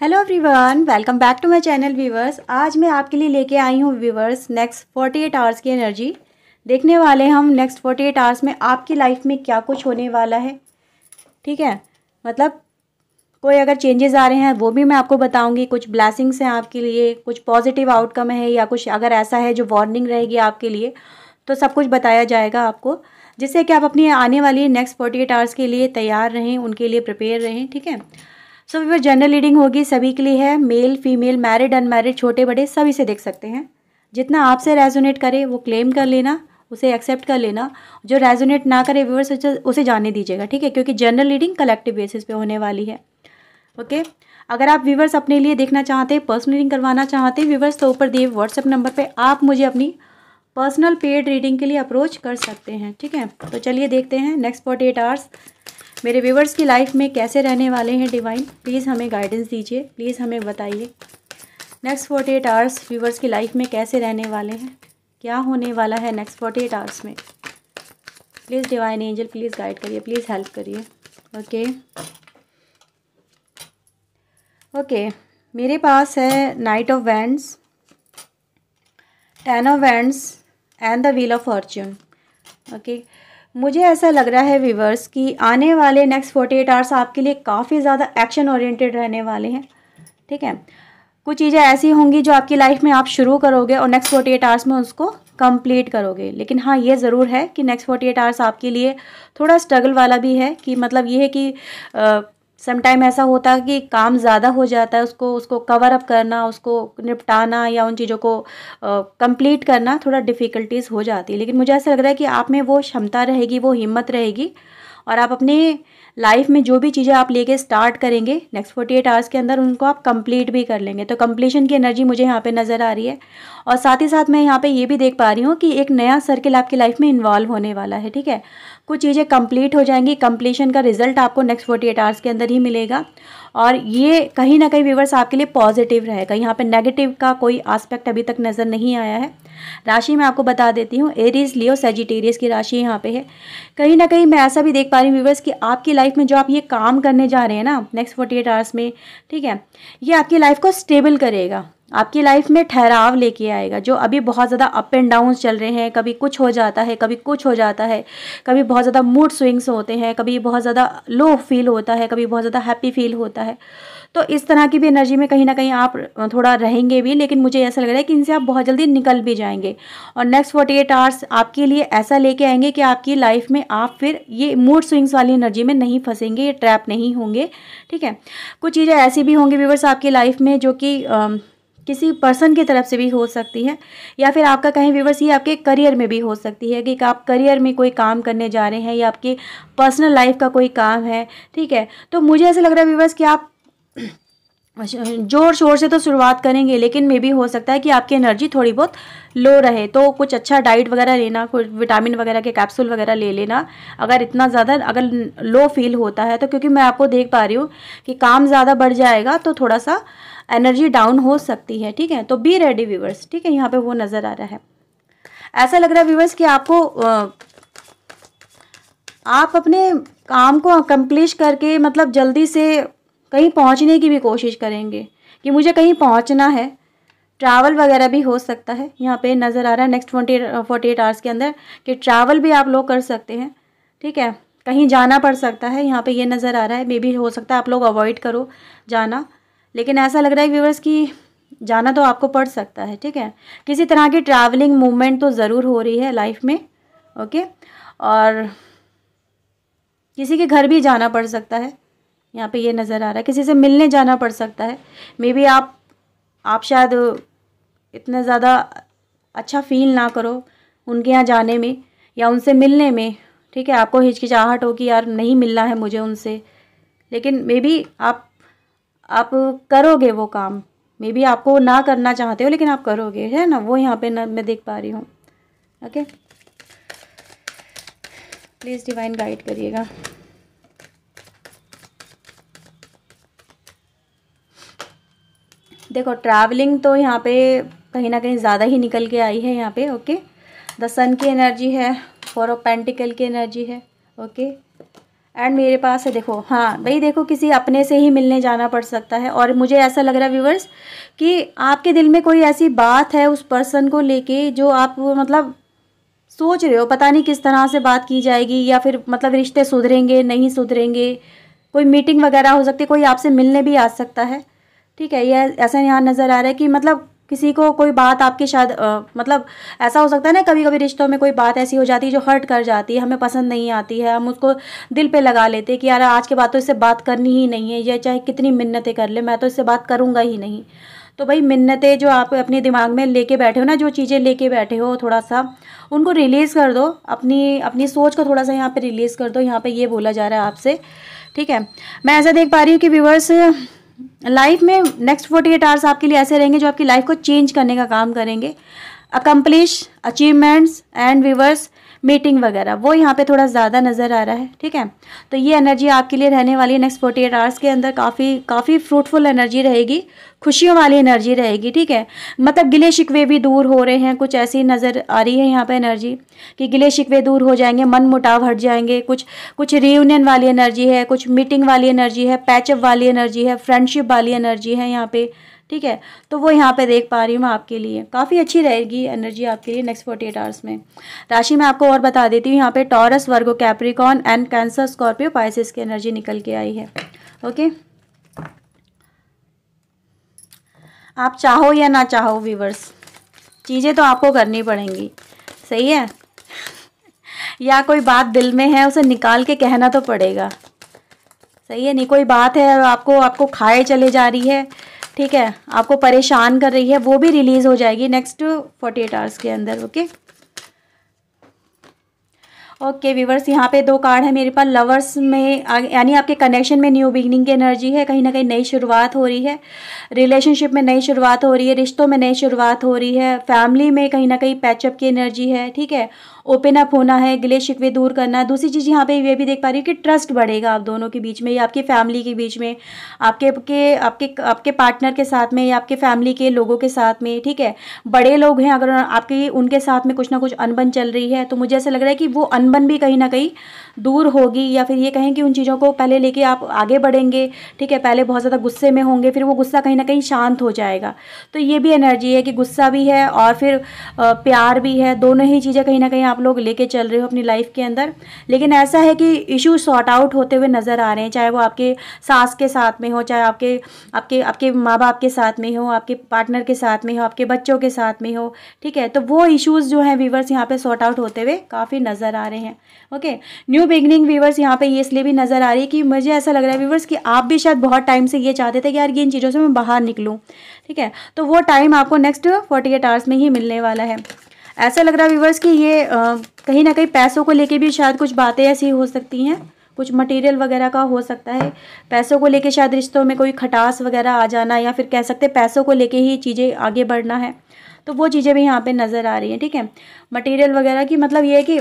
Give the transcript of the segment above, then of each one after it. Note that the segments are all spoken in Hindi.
hello everyone welcome back to my channel viewers आज मैं आपके लिए लेके आई हूँ व्यूवर्स नेक्स्ट 48 आवर्स की एनर्जी देखने वाले हम नेक्स्ट 48 आवर्स में आपकी लाइफ में क्या कुछ होने वाला है ठीक है मतलब कोई अगर चेंजेस आ रहे हैं वो भी मैं आपको बताऊंगी कुछ ब्लैसिंग्स हैं आपके लिए कुछ पॉजिटिव आउटकम है या कुछ अगर ऐसा है जो वार्निंग रहेगी आपके लिए तो सब कुछ बताया जाएगा आपको जिससे कि आप अपनी आने वाली नेक्स्ट फोर्टी आवर्स के लिए तैयार रहें उनके लिए प्रिपेयर रहें ठीक है सो वीवर जनरल रीडिंग होगी सभी के लिए है मेल फीमेल मैरिड अनमैरिड छोटे बड़े सभी से देख सकते हैं जितना आपसे रेजोनेट करे वो क्लेम कर लेना उसे एक्सेप्ट कर लेना जो रेजोनेट ना करे व्यूवर्स उसे जाने दीजिएगा ठीक है क्योंकि जनरल रीडिंग कलेक्टिव बेसिस पे होने वाली है ओके अगर आप व्यूवर्स अपने लिए देखना चाहते हैं पर्सनल रीडिंग करवाना चाहते हैं व्यूवर्स तो ऊपर दिए व्हाट्सएप नंबर पे आप मुझे अपनी पर्सनल पेड रीडिंग के लिए अप्रोच कर सकते हैं ठीक है तो चलिए देखते हैं नेक्स्ट फोर्टी एट आवर्स मेरे व्यूवर्स की लाइफ में कैसे रहने वाले हैं डिवाइन प्लीज़ हमें गाइडेंस दीजिए प्लीज़ हमें बताइए next forty eight hours viewers की लाइफ में कैसे रहने वाले हैं क्या होने वाला है नेक्स्ट फोर्टी एट आवर्स में please divine angel please guide करिए प्लीज़ हेल्प करिए ओके ओके मेरे पास है knight of wands ten of wands and the wheel of Fortune okay मुझे ऐसा लग रहा है व्यूवर्स कि आने वाले नेक्स्ट फोर्टी एट आवर्स आपके लिए काफ़ी ज़्यादा एक्शन ओरिएंटेड रहने वाले हैं ठीक है कुछ चीज़ें ऐसी होंगी जो आपकी लाइफ में आप शुरू करोगे और नेक्स्ट फोर्टी एट आवर्स में उसको कंप्लीट करोगे लेकिन हाँ ये ज़रूर है कि नेक्स्ट फोर्टी एट आवर्स आपके लिए थोड़ा स्ट्रगल वाला भी है कि मतलब ये है कि आ, समटाइम ऐसा होता है कि काम ज़्यादा हो जाता है उसको उसको कवर अप करना उसको निपटाना या उन चीज़ों को कंप्लीट करना थोड़ा डिफ़िकल्टीज़ हो जाती है लेकिन मुझे ऐसा लग रहा है कि आप में वो क्षमता रहेगी वो हिम्मत रहेगी और आप अपने लाइफ में जो भी चीज़ें आप लेके स्टार्ट करेंगे नेक्स्ट फोर्टी एट आवर्स के अंदर उनको आप कंप्लीट भी कर लेंगे तो कंप्लीशन की एनर्जी मुझे यहाँ पे नज़र आ रही है और साथ ही साथ मैं यहाँ पे ये भी देख पा रही हूँ कि एक नया सर्किल आपकी लाइफ में इन्वॉल्व होने वाला है ठीक है कुछ चीज़ें कंप्लीट हो जाएंगी कंप्लीशन का रिजल्ट आपको नेक्स्ट फोर्टी एट आवर्स के अंदर ही मिलेगा और ये कहीं ना कहीं व्यूवर्स आपके लिए पॉजिटिव रहेगा यहाँ पर नेगेटिव का कोई आस्पेक्ट अभी तक नज़र नहीं आया है राशि मैं आपको बता देती हूँ एरीज लियो सेजिटेरियस की राशि यहाँ पे है कहीं ना कहीं मैं ऐसा भी देख पा रही हूँ व्यूवर्स कि आपकी लाइफ में जो आप ये काम करने जा रहे हैं ना नेक्स्ट फोर्टी एट आवर्स में ठीक है ये आपकी लाइफ को स्टेबल करेगा आपकी लाइफ में ठहराव लेके आएगा जो अभी बहुत ज़्यादा अप एंड डाउन चल रहे हैं कभी कुछ हो जाता है कभी कुछ हो जाता है कभी बहुत ज़्यादा मूड स्विंग्स होते हैं कभी बहुत ज़्यादा लो फील होता है कभी बहुत ज़्यादा हैप्पी फील होता है तो इस तरह की भी एनर्जी में कहीं ना कहीं आप थोड़ा रहेंगे भी लेकिन मुझे ऐसा लग रहा है कि इनसे आप बहुत जल्दी निकल भी जाएंगे और नेक्स्ट फोर्टी एट आवर्स आपके लिए ऐसा लेके आएंगे कि आपकी लाइफ में आप फिर ये मूड स्विंग्स वाली एनर्जी में नहीं फंसेंगे ये ट्रैप नहीं होंगे ठीक है कुछ चीज़ें ऐसी भी होंगी व्यूवर्स आपकी लाइफ में जो कि किसी पर्सन की तरफ से भी हो सकती है या फिर आपका कहीं व्यूवर्स ये आपके करियर में भी हो सकती है कि आप करियर में कोई काम करने जा रहे हैं या आपकी पर्सनल लाइफ का कोई काम है ठीक है तो मुझे ऐसा लग रहा है व्यूवर्स कि आप जोर शोर से तो शुरुआत करेंगे लेकिन मे भी हो सकता है कि आपकी एनर्जी थोड़ी बहुत लो रहे तो कुछ अच्छा डाइट वगैरह लेना कुछ विटामिन वगैरह के कैप्सूल वगैरह ले लेना अगर इतना ज़्यादा अगर लो फील होता है तो क्योंकि मैं आपको देख पा रही हूँ कि काम ज़्यादा बढ़ जाएगा तो थोड़ा सा एनर्जी डाउन हो सकती है ठीक है तो बी रेडी व्यूवर्स ठीक है यहाँ पर वो नज़र आ रहा है ऐसा लग रहा है व्यूवर्स कि आपको आप अपने काम को कम्प्लीश करके मतलब जल्दी से कहीं पहुंचने की भी कोशिश करेंगे कि मुझे कहीं पहुंचना है ट्रैवल वगैरह भी हो सकता है यहाँ पे नज़र आ रहा है next twenty forty eight hours के अंदर कि ट्रैवल भी आप लोग कर सकते हैं ठीक है कहीं जाना पड़ सकता है यहाँ पे ये नज़र आ रहा है मे बी हो सकता है आप लोग अवॉइड करो जाना लेकिन ऐसा लग रहा है व्यूवर्स कि जाना तो आपको पड़ सकता है ठीक है किसी तरह की ट्रैवलिंग मूवमेंट तो ज़रूर हो रही है लाइफ में ओके और किसी के घर भी जाना पड़ सकता है यहाँ पे ये नज़र आ रहा है किसी से मिलने जाना पड़ सकता है मे बी आप आप शायद इतना ज़्यादा अच्छा फील ना करो उनके यहाँ जाने में या उनसे मिलने में ठीक है आपको हिचकिचाहट हो कि यार नहीं मिलना है मुझे उनसे लेकिन मे बी आप आप करोगे वो काम मे बी आपको ना करना चाहते हो लेकिन आप करोगे है ना वो यहाँ पे ना मैं देख पा रही हूँ ओके प्लीज़ डिवाइन गाइड करिएगा देखो ट्रैवलिंग तो यहाँ पे कहीं ना कहीं ज़्यादा ही निकल के आई है यहाँ पे ओके द सन की एनर्जी है फॉर ऑफ पेंटिकल की एनर्जी है ओके एंड मेरे पास है देखो हाँ भाई देखो किसी अपने से ही मिलने जाना पड़ सकता है और मुझे ऐसा लग रहा है व्यूवर्स कि आपके दिल में कोई ऐसी बात है उस पर्सन को लेके जो आप मतलब सोच रहे हो पता नहीं किस तरह से बात की जाएगी या फिर मतलब रिश्ते सुधरेंगे नहीं सुधरेंगे कोई मीटिंग वगैरह हो सकती है कोई आपसे मिलने भी आ सकता है ठीक है यह ऐसा यहाँ नज़र आ रहा है कि मतलब किसी को कोई बात आपकी शायद आ, मतलब ऐसा हो सकता है ना कभी कभी रिश्तों में कोई बात ऐसी हो जाती है जो हर्ट कर जाती है हमें पसंद नहीं आती है हम उसको दिल पे लगा लेते हैं कि यार आज के बाद तो इससे बात करनी ही नहीं है या चाहे कितनी मिन्नतें कर ले मैं तो इससे बात करूँगा ही नहीं तो भाई मिन्नतें जो आप अपने दिमाग में लेके बैठे हो ना जो चीज़ें लेके बैठे हो थोड़ा सा उनको रिलीज़ कर दो अपनी अपनी सोच को थोड़ा सा यहाँ पर रिलीज़ कर दो यहाँ पर ये बोला जा रहा है आपसे ठीक है मैं ऐसा देख पा रही हूँ कि व्यूवर्स लाइफ में नेक्स्ट फोर्टी एट आवर्स आपके लिए ऐसे रहेंगे जो आपकी लाइफ को चेंज करने का काम करेंगे accomplish achievements and viewers meeting वगैरह वो यहाँ पे थोड़ा ज़्यादा नज़र आ रहा है ठीक है तो ये एनर्जी आपके लिए रहने वाली है नेक्स्ट फोर्टी एट आवर्स के अंदर काफ़ी काफ़ी फ्रूटफुल एनर्जी रहेगी खुशियों वाली एनर्जी रहेगी ठीक है मतलब गिले शिकवे भी दूर हो रहे हैं कुछ ऐसी नज़र आ रही है यहाँ पर एनर्जी कि गिले शिकवे दूर हो जाएंगे मन मुटाव हट जाएंगे कुछ कुछ रीयूनियन वाली एनर्जी है कुछ मीटिंग वाली एनर्जी है पैचअप वाली एनर्जी है फ्रेंडशिप वाली एनर्जी है यहाँ पे ठीक है तो वो यहाँ पे देख पा रही हूँ मैं आपके लिए काफ़ी अच्छी रहेगी एनर्जी आपके लिए नेक्स्ट फोर्टी एट आवर्स में राशि मैं आपको और बता देती हूँ यहाँ पे Taurus Virgo Capricorn and Cancer Scorpio Pisces की एनर्जी निकल के आई है ओके आप चाहो या ना चाहो व्यूवर्स चीज़ें तो आपको करनी पड़ेंगी सही है या कोई बात दिल में है उसे निकाल के कहना तो पड़ेगा सही है नहीं कोई बात है आपको आपको खाए चले जा रही है ठीक है आपको परेशान कर रही है वो भी रिलीज़ हो जाएगी नेक्स्ट फोर्टी एट आवर्स के अंदर ओके ओके व्यूवर्स यहाँ पे दो कार्ड है मेरे पास लवर्स में यानी आपके कनेक्शन में न्यू बिगनिंग की एनर्जी है कहीं ना कहीं नई शुरुआत हो रही है रिलेशनशिप में नई शुरुआत हो रही है रिश्तों में नई शुरुआत हो रही है फैमिली में कहीं ना कहीं पैचअप की एनर्जी है ठीक है ओपन अप होना है गिले शिकवे दूर करना है दूसरी चीज़ यहाँ पे ये भी देख पा रही है कि ट्रस्ट बढ़ेगा आप दोनों के बीच में या आपकी फैमिली के बीच में आपके आपके आपके आपके पार्टनर के साथ में या आपके फैमिली के लोगों के साथ में ठीक है बड़े लोग हैं अगर आपकी उनके साथ में कुछ ना कुछ अनबन चल रही है तो मुझे ऐसा लग रहा है कि वो अनबन अचंबन भी कहीं ना कहीं दूर होगी या फिर ये कहें कि उन चीज़ों को पहले लेके आप आगे बढ़ेंगे ठीक है पहले बहुत ज़्यादा गुस्से में होंगे फिर वो गुस्सा कहीं ना कहीं शांत हो जाएगा तो ये भी एनर्जी है कि गुस्सा भी है और फिर प्यार भी है दोनों ही चीज़ें कहीं ना कहीं आप लोग लेके चल रहे हो अपनी लाइफ के अंदर लेकिन ऐसा है कि इशू सॉर्ट आउट होते हुए नज़र आ रहे हैं चाहे वो आपके सास के साथ में हो चाहे आपके आपके आपके माँ बाप के साथ में हो आपके पार्टनर के साथ में हो आपके बच्चों के साथ में हो ठीक है तो वो इशूज़ जो हैं वीवर्स यहाँ पे सॉर्ट आउट होते हुए काफ़ी नज़र आ रहे हैं हैं ओके न्यू बिगनिंग व्यूवर्स यहाँ पे ये इसलिए भी नज़र आ रही है कि मुझे ऐसा लग रहा है व्यूवर्स कि आप भी शायद बहुत टाइम से ये चाहते थे कि यार ये इन चीज़ों से मैं बाहर निकलूँ ठीक है तो वो टाइम आपको नेक्स्ट फोर्टी एट आवर्स में ही मिलने वाला है ऐसा लग रहा है व्यूवर्स कि ये कहीं ना कहीं पैसों को लेके भी शायद कुछ बातें ऐसी हो सकती हैं कुछ मटेरियल वगैरह का हो सकता है पैसों को लेके शायद रिश्तों में कोई खटास वगैरह आ जाना या फिर कह सकते हैं पैसों को लेके ही चीज़ें आगे बढ़ना है तो वो चीज़ें भी यहाँ पे नज़र आ रही हैं ठीक है मटेरियल वगैरह की मतलब ये है कि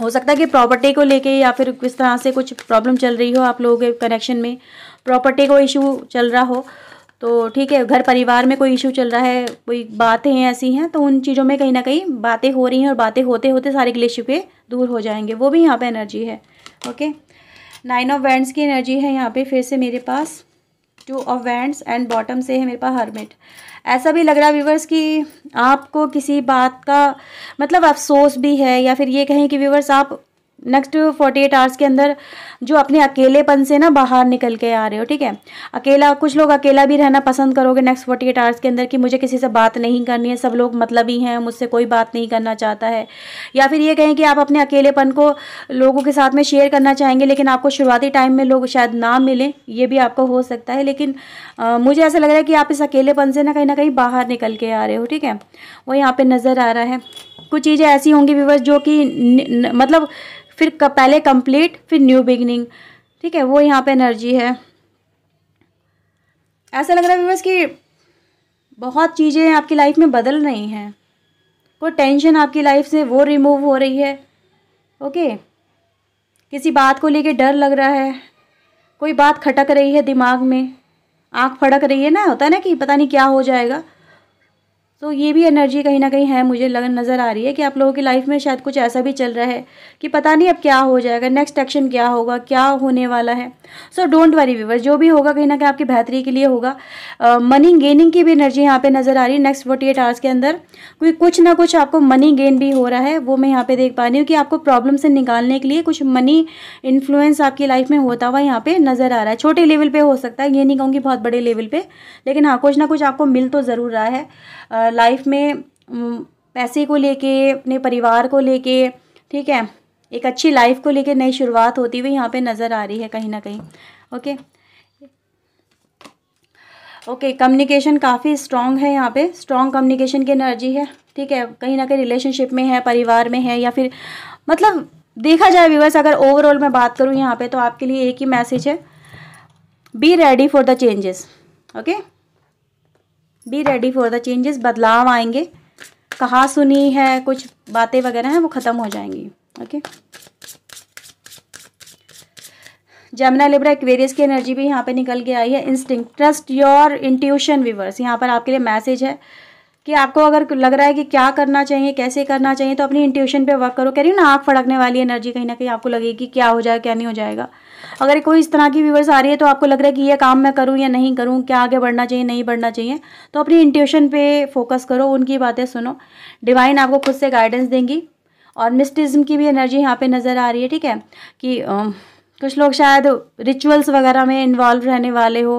हो सकता है कि प्रॉपर्टी को लेके या फिर किस तरह से कुछ प्रॉब्लम चल रही हो आप लोगों के कनेक्शन में प्रॉपर्टी को इशू चल रहा हो तो ठीक है घर परिवार में कोई इशू चल रहा है कोई बातें हैं ऐसी हैं तो उन चीज़ों में कहीं ना कहीं बातें हो रही हैं और बातें होते होते सारे गिले शिपे दूर हो जाएंगे वो भी यहाँ पे एनर्जी है ओके नाइन ऑफ वैंड्स की एनर्जी है यहाँ पे फिर से मेरे पास two of wands and bottom से है मेरे पास हर्मिट ऐसा भी लग रहा है व्यूवर्स कि आपको किसी बात का मतलब अफसोस भी है या फिर ये कहें कि व्यूवर्स आप नेक्स्ट फोर्टी एट आवर्स के अंदर जो अपने अकेलेपन से ना बाहर निकल के आ रहे हो ठीक है अकेला कुछ लोग अकेला भी रहना पसंद करोगे नेक्स्ट फोर्टी एट आवर्स के अंदर कि मुझे किसी से बात नहीं करनी है सब लोग मतलब ही हैं मुझसे कोई बात नहीं करना चाहता है या फिर ये कहें कि आप अपने अकेलेपन को लोगों के साथ में शेयर करना चाहेंगे लेकिन आपको शुरुआती टाइम में लोग शायद ना मिलें ये भी आपको हो सकता है लेकिन आ, मुझे ऐसा लग रहा है कि आप इस अकेलेपन से ना कहीं ना कहीं बाहर निकल के आ रहे हो ठीक है वो यहाँ पर नज़र आ रहा है कुछ चीज़ें ऐसी होंगी विवर्स जो कि मतलब फिर पहले कंप्लीट फिर न्यू बिगनिंग ठीक है वो यहाँ पे एनर्जी है ऐसा लग रहा है बस कि बहुत चीज़ें आपकी लाइफ में बदल रही हैं कोई टेंशन आपकी लाइफ से वो रिमूव हो रही है ओके किसी बात को लेके डर लग रहा है कोई बात खटक रही है दिमाग में आँख फड़क रही है ना होता है ना कि पता नहीं क्या हो जाएगा तो ये भी एनर्जी कहीं ना कहीं है मुझे लगन नज़र आ रही है कि आप लोगों की लाइफ में शायद कुछ ऐसा भी चल रहा है कि पता नहीं अब क्या हो जाएगा नेक्स्ट एक्शन क्या होगा क्या होने वाला है सो डोंट वरी व्यूवर जो भी होगा कहीं ना कहीं आपकी बेहतरी के लिए होगा मनी uh, गेनिंग की भी एनर्जी यहाँ पर नज़र आ रही है नेक्स्ट फोर्टी एट आवर्स के अंदर कोई कुछ ना कुछ आपको मनी गेन भी हो रहा है वो मैं यहाँ पर देख पा रही हूँ कि आपको प्रॉब्लम से निकालने के लिए कुछ मनी इन्फ्लुएंस आपकी लाइफ में होता हुआ यहाँ पर नज़र आ रहा है छोटे लेवल पर हो सकता है ये नहीं कहूँगी बहुत बड़े लेवल पर लेकिन हाँ कुछ ना कुछ आपको मिल तो ज़रूर रहा है लाइफ में पैसे को लेके अपने परिवार को लेके ठीक है एक अच्छी लाइफ को लेके नई शुरुआत होती हुई यहाँ पे नज़र आ रही है कहीं ना कहीं ओके ओके कम्युनिकेशन काफ़ी स्ट्रॉन्ग है यहाँ पे स्ट्रॉन्ग कम्युनिकेशन की एनर्जी है ठीक है कहीं ना कहीं रिलेशनशिप में है परिवार में है या फिर मतलब देखा जाए व्यूवर्स अगर ओवरऑल मैं बात करूँ यहाँ पे तो आपके लिए एक ही मैसेज है be ready for the changes okay be ready for the changes बदलाव आएंगे कहा सुनी है कुछ बातें वगैरह हैं वो ख़त्म हो जाएंगी ओके जमुना लिब्रा एक्वेरियस की एनर्जी भी यहाँ पे निकल के आई है instinct trust your intuition viewers यहाँ पर आपके लिए मैसेज है कि आपको अगर लग रहा है कि क्या करना चाहिए कैसे करना चाहिए तो अपनी इंट्यूशन पे वर्क करो कह रही हूँ ना आँख फड़कने वाली एनर्जी कहीं ना कहीं आपको लगेगी क्या हो जाएगा क्या नहीं हो जाएगा अगर कोई इस तरह की व्यूवर्स आ रही है तो आपको लग रहा है कि ये काम मैं करूँ या नहीं करूँ क्या आगे बढ़ना चाहिए नहीं बढ़ना चाहिए तो अपनी इंट्यूशन पे फोकस करो उनकी बातें सुनो डिवाइन आपको खुद से गाइडेंस देंगी और मिस्टिज्म की भी एनर्जी यहाँ पे नज़र आ रही है ठीक है कि um, कुछ लोग शायद रिचुअल्स वगैरह में इन्वॉल्व रहने वाले हो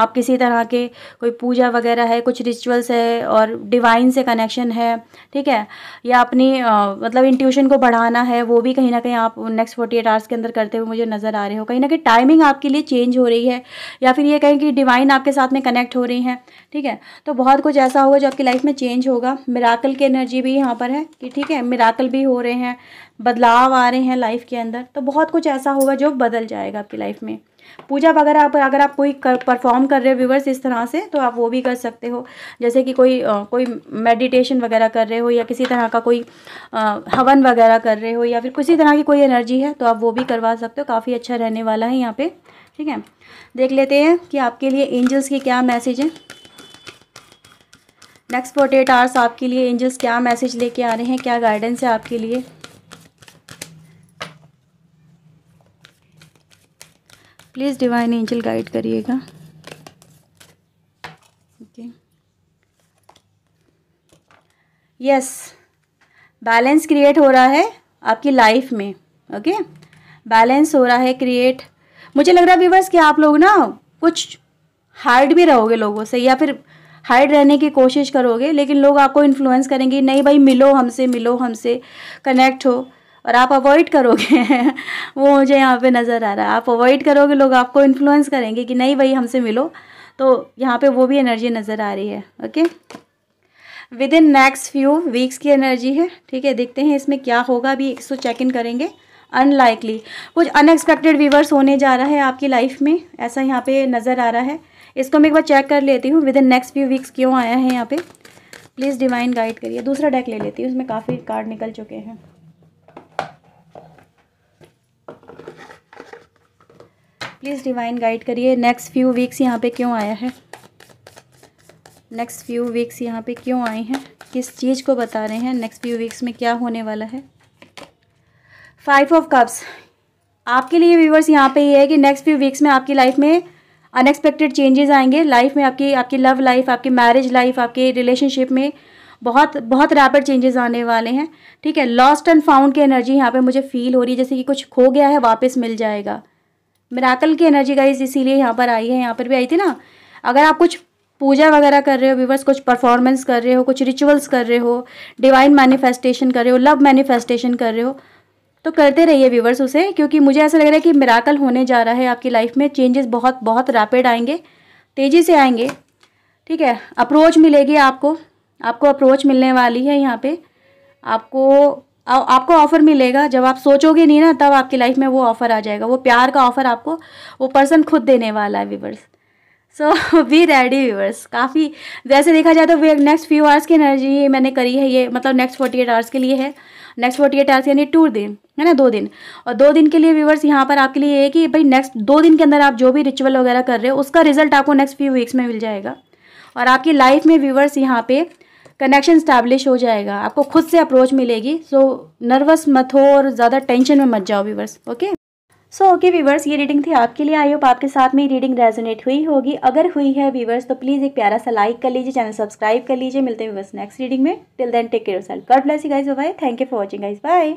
आप किसी तरह के कोई पूजा वगैरह है कुछ रिचुअल्स है और डिवाइन से कनेक्शन है ठीक है या अपनी आ, मतलब इंट्यूशन को बढ़ाना है वो भी कहीं ना कहीं आप नेक्स्ट फोर्टी एट आवर्स के अंदर करते हुए मुझे नज़र आ रहे हो कहीं ना कहीं टाइमिंग आपके लिए चेंज हो रही है या फिर ये कहें कि डिवाइन आपके साथ में कनेक्ट हो रही हैं ठीक है तो बहुत कुछ ऐसा होगा जो आपकी लाइफ में चेंज होगा मिराकल की एनर्जी भी यहाँ पर है कि ठीक है मिराकल भी हो रहे हैं बदलाव आ रहे हैं लाइफ के अंदर तो बहुत कुछ ऐसा होगा जो बदल जाएगा आपकी लाइफ में पूजा वगैरह आप अगर आप कोई कर परफॉर्म कर रहे हो व्यूवर्स इस तरह से तो आप वो भी कर सकते हो जैसे कि कोई आ, कोई मेडिटेशन वगैरह कर रहे हो या किसी तरह का कोई आ, हवन वगैरह कर रहे हो या फिर किसी तरह की कोई एनर्जी है तो आप वो भी करवा सकते हो काफ़ी अच्छा रहने वाला है यहाँ पे ठीक है देख लेते हैं कि आपके लिए एंजल्स के क्या मैसेज है नेक्स्ट फोर्टी एट आवर्स आपके लिए एंजल्स क्या मैसेज लेके आ रहे हैं क्या गाइडेंस है आपके लिए प्लीज़ डिवाइन एंजल गाइड करिएगा ओके यस बैलेंस क्रिएट हो रहा है आपकी लाइफ में ओके बैलेंस हो रहा है क्रिएट मुझे लग रहा है व्यूवर्स कि आप लोग ना कुछ हार्ड भी रहोगे लोगों से या फिर हाइड रहने की कोशिश करोगे लेकिन लोग आपको इन्फ्लुएंस करेंगे नहीं भाई मिलो हमसे मिलो हमसे कनेक्ट हो और आप अवॉइड करोगे वो मुझे यहाँ पे नज़र आ रहा है आप अवॉइड करोगे लोग आपको इन्फ्लुएंस करेंगे कि नहीं भाई हमसे मिलो तो यहाँ पे वो भी एनर्जी नज़र आ रही है okay within next few weeks की एनर्जी है ठीक है देखते हैं इसमें क्या होगा अभी इसको चेक इन करेंगे अनलाइकली कुछ अनएक्सपेक्टेड व्यूवर्स होने जा रहा है आपकी लाइफ में ऐसा यहाँ पे नज़र आ रहा है इसको मैं एक बार चेक कर लेती हूँ within next few weeks क्यों आया है यहाँ पे प्लीज़ डिवाइन गाइड करिए दूसरा डेक ले लेती हूँ उसमें काफ़ी कार्ड निकल चुके हैं प्लीज़ डिवाइन गाइड करिए नेक्स्ट फ्यू वीक्स यहाँ पे क्यों आया है नेक्स्ट फ्यू वीक्स यहाँ पे क्यों आए हैं किस चीज़ को बता रहे हैं नेक्स्ट फ्यू वीक्स में क्या होने वाला है फाइव ऑफ कप्स आपके लिए व्यूवर्स यहाँ पे ये है कि नेक्स्ट फ्यू वीक्स में आपकी लाइफ में अनएक्सपेक्टेड चेंजेस आएंगे लाइफ में आपकी आपकी लव लाइफ आपकी मैरिज लाइफ आपके रिलेशनशिप में बहुत बहुत रैपिड चेंजेस आने वाले हैं ठीक है लॉस्ट एंड फाउंड की एनर्जी यहाँ पे मुझे फील हो रही है जैसे कि कुछ खो गया है वापस मिल जाएगा मिराकल की एनर्जी गाइज इसीलिए यहाँ पर आई है यहाँ पर भी आई थी ना अगर आप कुछ पूजा वगैरह कर रहे हो व्यूवर्स कुछ परफॉर्मेंस कर रहे हो कुछ रिचुअल्स कर रहे हो डिवाइन मैनिफेस्टेशन कर रहे हो लव मैनिफेस्टेशन कर रहे हो तो करते रहिए व्यूवर्स उसे क्योंकि मुझे ऐसा लग रहा है कि मिराकल होने जा रहा है आपकी लाइफ में चेंजेस बहुत बहुत रैपिड आएंगे तेज़ी से आएंगे ठीक है अप्रोच मिलेगी आपको आपको अप्रोच मिलने वाली है यहाँ पे आपको आपको ऑफ़र मिलेगा जब आप सोचोगे नहीं ना तब आपकी लाइफ में वो ऑफ़र आ जाएगा वो प्यार का ऑफ़र आपको वो पर्सन खुद देने वाला है viewers so we ready viewers काफ़ी जैसे देखा जाए तो वे नेक्स्ट फ्यू आवर्स की एनर्जी मैंने करी है ये मतलब नेक्स्ट फोर्टी एट आवर्स के लिए है नेक्स्ट फोर्टी एट आवर्स यानी टू दिन है ना दो दिन और दो दिन के लिए व्यूवर्स यहाँ पर आपके लिए ये है कि भाई नेक्स्ट दो दिन के अंदर आप जो भी रिचुअल वगैरह कर रहे हो उसका रिजल्ट आपको नेक्स्ट फ्यू वीक्स में मिल जाएगा और आपकी लाइफ में व्यूवर्स यहाँ पे कनेक्शन स्टैब्लिश हो जाएगा आपको खुद से अप्रोच मिलेगी सो नर्वस मत हो और ज़्यादा टेंशन में मत जाओ viewers okay so okay viewers ये रीडिंग थी आपके लिए आई होप आपके साथ में रीडिंग रेजोनेट हुई होगी अगर हुई है वीवर्स तो प्लीज़ एक प्यारा सा लाइक कर लीजिए चैनल सब्सक्राइब कर लीजिए मिलते हैं वीवर्स नेक्स्ट रीडिंग में till then take care self God bless you guys bye thank you for watching guys bye